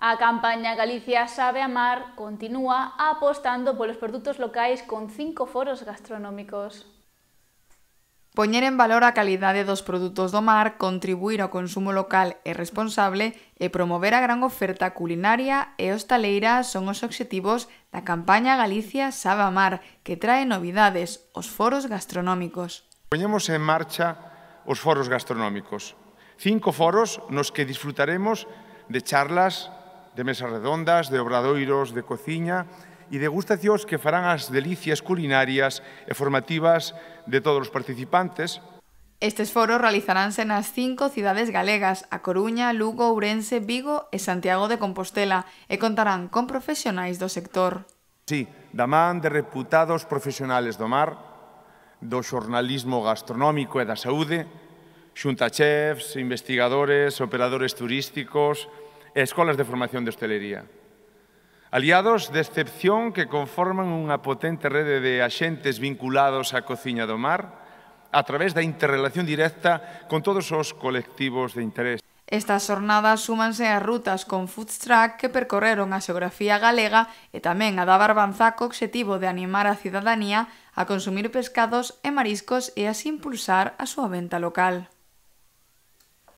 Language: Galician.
A campaña Galicia sabe amar continúa apostando polos produtos locais con cinco foros gastronómicos. Poñer en valor a calidade dos produtos do mar, contribuir ao consumo local e responsable e promover a gran oferta culinaria e hostaleira son os obxectivos da campaña Galicia sabe amar, que trae novidades, os foros gastronómicos. Poñemos en marcha os foros gastronómicos. Cinco foros nos que disfrutaremos de charlas, de mesas redondas, de obradoiros, de cociña e degustacións que farán as delicias culinarias e formativas de todos os participantes. Estes foros realizaránse nas cinco cidades galegas, A Coruña, Lugo, Ourense, Vigo e Santiago de Compostela, e contarán con profesionais do sector. Sí, da man de reputados profesionales do mar, do xornalismo gastronómico e da saúde, xunta chefs, investigadores, operadores turísticos, e escolas de formación de hostelería. Aliados de excepción que conforman unha potente rede de axentes vinculados á cociña do mar a través da interrelación directa con todos os colectivos de interés. Estas xornadas súmanse ás rutas con food truck que percorreron a xeografía galega e tamén a da Barbanza co objetivo de animar a cidadanía a consumir pescados e mariscos e así impulsar a súa venta local.